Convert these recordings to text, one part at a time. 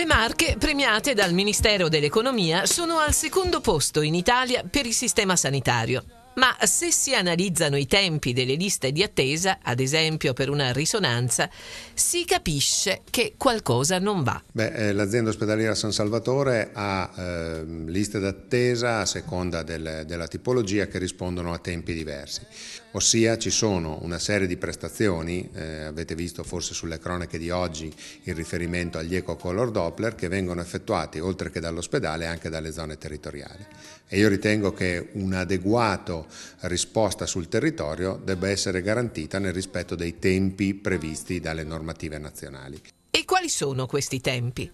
Le Marche, premiate dal Ministero dell'Economia, sono al secondo posto in Italia per il sistema sanitario ma se si analizzano i tempi delle liste di attesa, ad esempio per una risonanza, si capisce che qualcosa non va. Beh, eh, l'azienda ospedaliera San Salvatore ha eh, liste d'attesa a seconda del, della tipologia che rispondono a tempi diversi, ossia ci sono una serie di prestazioni, eh, avete visto forse sulle cronache di oggi il riferimento agli eco color Doppler, che vengono effettuati oltre che dall'ospedale anche dalle zone territoriali. E io ritengo che un adeguato risposta sul territorio debba essere garantita nel rispetto dei tempi previsti dalle normative nazionali. E quali sono questi tempi?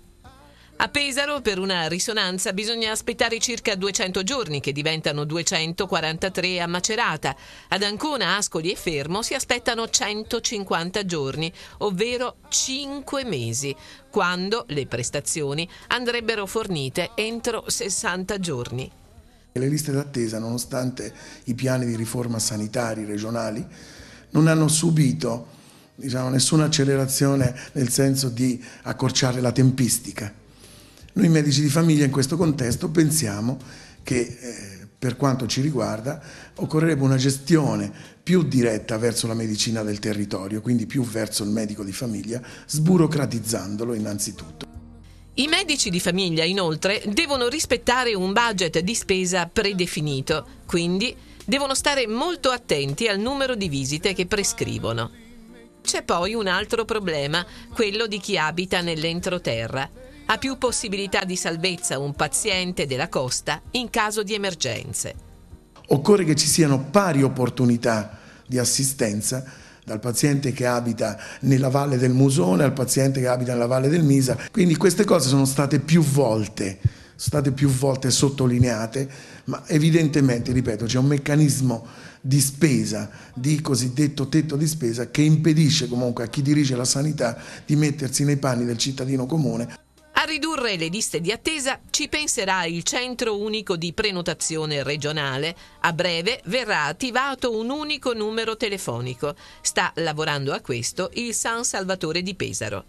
A Pesaro per una risonanza bisogna aspettare circa 200 giorni che diventano 243 a Macerata. Ad Ancona, Ascoli e Fermo si aspettano 150 giorni, ovvero 5 mesi, quando le prestazioni andrebbero fornite entro 60 giorni. Le liste d'attesa, nonostante i piani di riforma sanitari regionali, non hanno subito diciamo, nessuna accelerazione nel senso di accorciare la tempistica. Noi medici di famiglia in questo contesto pensiamo che eh, per quanto ci riguarda occorrerebbe una gestione più diretta verso la medicina del territorio, quindi più verso il medico di famiglia, sburocratizzandolo innanzitutto. I medici di famiglia, inoltre, devono rispettare un budget di spesa predefinito, quindi devono stare molto attenti al numero di visite che prescrivono. C'è poi un altro problema, quello di chi abita nell'entroterra. Ha più possibilità di salvezza un paziente della costa in caso di emergenze. Occorre che ci siano pari opportunità di assistenza dal paziente che abita nella valle del Musone al paziente che abita nella valle del Misa. Quindi queste cose sono state più volte, state più volte sottolineate, ma evidentemente, ripeto, c'è un meccanismo di spesa, di cosiddetto tetto di spesa, che impedisce comunque a chi dirige la sanità di mettersi nei panni del cittadino comune ridurre le liste di attesa ci penserà il Centro Unico di Prenotazione Regionale. A breve verrà attivato un unico numero telefonico. Sta lavorando a questo il San Salvatore di Pesaro.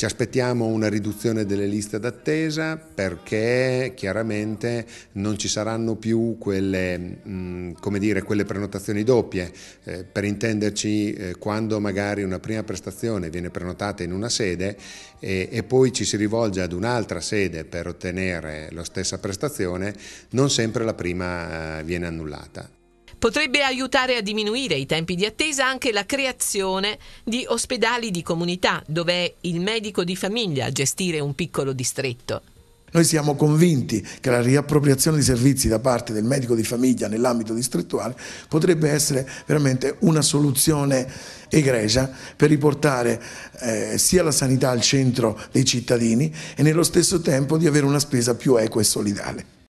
Ci aspettiamo una riduzione delle liste d'attesa perché chiaramente non ci saranno più quelle, mh, mm, dire, quelle prenotazioni doppie. Eh, per intenderci, eh, quando magari una prima prestazione viene prenotata in una sede e, poi ci si rivolge ad un'altra sede per ottenere la stessa prestazione, non sempre la prima eh, viene annullata. Potrebbe aiutare a diminuire i tempi di attesa anche la creazione di ospedali di comunità, dove è il medico di famiglia a gestire un piccolo distretto. Noi siamo convinti che la riappropriazione di servizi da parte del medico di famiglia nell'ambito distrettuale potrebbe essere veramente una soluzione egregia per riportare eh, sia la sanità al centro dei cittadini e nello stesso tempo di avere una spesa più equa e solidale.